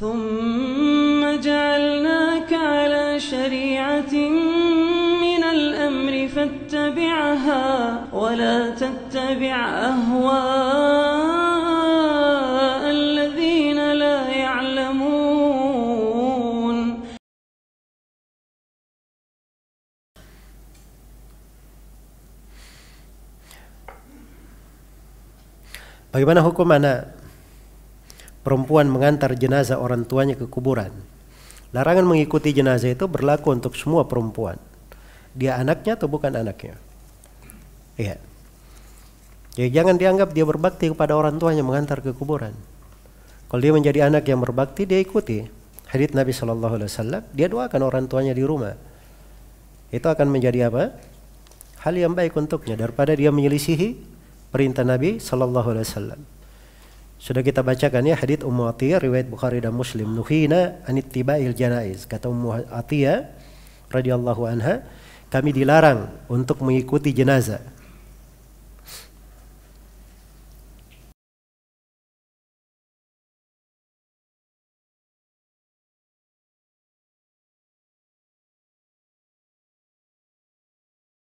ثم جعلناك على شريعة من الأمر فاتبعها ولا تتبع أهواء الذين لا يعلمون أنا hukum أنا perempuan mengantar jenazah orang tuanya ke kuburan. Larangan mengikuti jenazah itu berlaku untuk semua perempuan. Dia anaknya atau bukan anaknya. Iya. Jadi ya, jangan dianggap dia berbakti kepada orang tuanya mengantar ke kuburan. Kalau dia menjadi anak yang berbakti, dia ikuti. Hadits Nabi Shallallahu Alaihi Wasallam, dia doakan orang tuanya di rumah. Itu akan menjadi apa? Hal yang baik untuknya daripada dia menyelisihi perintah Nabi Shallallahu Alaihi Wasallam. Sudah kita bacakan ya hadits Ummu Atiyah riwayat Bukhari dan Muslim. Nuhina anittiba'il janaiz. Kata Ummu Atiyah radhiyallahu anha, kami dilarang untuk mengikuti jenazah.